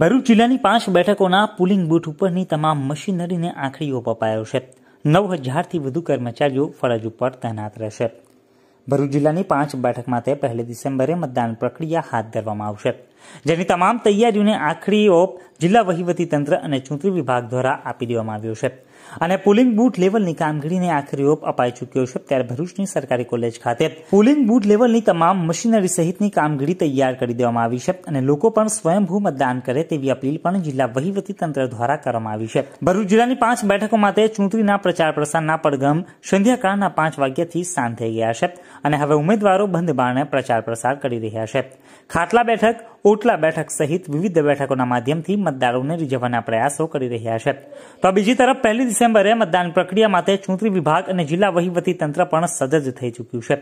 ભરૂચ જિલ્લાની પાંચ બેઠકોના pulling booth ઉપરની તમામ મશીનરીને આખરી ઓપ અપાયો છે નવ હજારથી વધુ કર્મચારીઓ ફરજ ઉપર તૈનાત રહેશે ભરૂચ જિલ્લાની પાંચ બેઠક માટે પહેલી ડિસેમ્બરે મતદાન પ્રક્રિયા હાથ ધરવામાં આવશે જેની તમામ તૈયારીઓને આખરી ઓપ જિલ્લા વહીવટી અને ચૂંટણી વિભાગ દ્વારા આપી દેવામાં આવ્યો છે અને પોલિંગ બૂથ લેવલની કામગીરીને આખરી ઓપ અપાઈ ચૂક્યો છે ત્યારે ભરૂચની સરકારી કોલેજ ખાતે પોલિંગ બૂથ લેવલની તમામ મશીનરી સહિતની કામગીરી તૈયાર કરી દેવામાં આવી છે અને લોકો પણ સ્વયંભૂ મતદાન કરે તેવી અપીલ પણ જિલ્લા વહીવટી તંત્ર દ્વારા કરવામાં આવી છે ભરૂચ જિલ્લાની પાંચ બેઠકો માટે ચૂંટણીના પ્રચાર પ્રસારના પડઘમ સંધ્યાકાળના પાંચ વાગ્યાથી શાંત થઈ ગયા છે અને હવે ઉમેદવારો બંધ બારણે પ્રચાર પ્રસાર કરી રહ્યા છે ખાટલા બેઠક ઓટલા બેઠક સહિત વિવિધ બેઠકોના માધ્યમથી મતદારોને રીઝવવાના પ્રયાસો કરી રહ્યા છે તો બીજી તરફ પહેલી ડિસેમ્બરે મતદાન પ્રક્રિયા માટે ચૂંટણી વિભાગ અને જિલ્લા વહીવટી તંત્ર પણ સજજ થઈ ચૂક્યું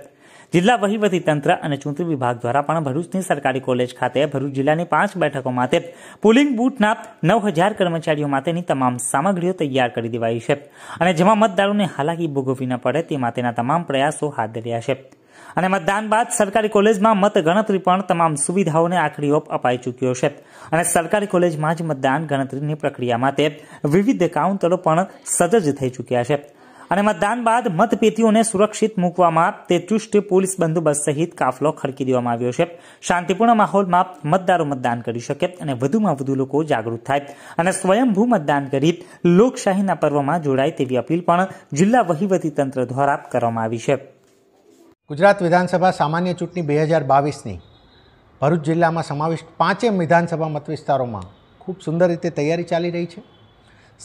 છે જિલ્લા વહીવટી તંત્ર અને ચૂંટણી વિભાગ દ્વારા પણ ભરૂચની સરકારી કોલેજ ખાતે ભરૂચ જિલ્લાની પાંચ બેઠકો માટે પુલિંગ બૂથના નવ હજાર કર્મચારીઓ માટેની તમામ સામગ્રીઓ તૈયાર કરી દેવાઈ છે અને જેમાં મતદારોને હાલાકી ભોગવવી ન પડે તે માટેના તમામ પ્રયાસો હાથ ધર્યા છે અને મતદાન બાદ સરકારી કોલેજમાં મત ગણતરી પણ તમામ સુવિધાઓને આખરી ઓપ અપાઈ ચૂક્યો છે અને સરકારી કોલેજમાં જ મતદાન ગણતરીની પ્રક્રિયા માટે વિવિધ કાઉન્ટરો પણ સજજ થઈ ચૂક્યા છે અને મતદાન બાદ મતપેટીઓને સુરક્ષિત મૂકવામાં તે ચુસ્ત પોલીસ બંદોબસ્ત સહિત કાફલો ખડકી દેવામાં આવ્યો છે શાંતિપૂર્ણ માહોલમાં મતદારો મતદાન કરી શકે અને વધુમાં વધુ લોકો જાગૃત થાય અને સ્વયંભૂ મતદાન કરી લોકશાહીના પર્વમાં જોડાય તેવી અપીલ પણ જિલ્લા તંત્ર દ્વારા કરવામાં આવી છે ગુજરાત વિધાનસભા સામાન્ય ચૂંટણી બે હજાર બાવીસની ભરૂચ જિલ્લામાં સમાવિષ્ટ પાંચેય વિધાનસભા મતવિસ્તારોમાં ખૂબ સુંદર રીતે તૈયારી ચાલી રહી છે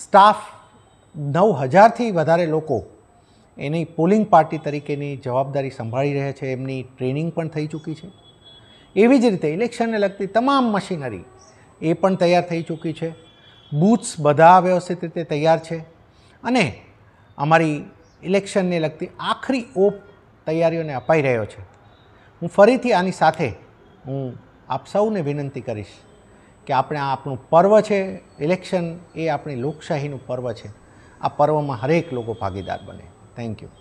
સ્ટાફ નવ હજારથી વધારે લોકો એની પોલિંગ પાર્ટી તરીકેની જવાબદારી સંભાળી રહ્યા છે એમની ટ્રેનિંગ પણ થઈ ચૂકી છે એવી જ રીતે ઇલેક્શનને લગતી તમામ મશીનરી એ પણ તૈયાર થઈ ચૂકી છે બૂથ્સ બધા વ્યવસ્થિત રીતે તૈયાર છે અને અમારી ઇલેક્શનને લગતી આખરી ઓપ તૈયારીઓને અપાઈ રહ્યો છે હું ફરીથી આની સાથે હું આપ સૌને વિનંતી કરીશ કે આપણે આ આપણું પર્વ છે ઇલેક્શન એ આપણી લોકશાહીનું પર્વ છે આ પર્વમાં હરેક લોકો ભાગીદાર બને થેન્ક યુ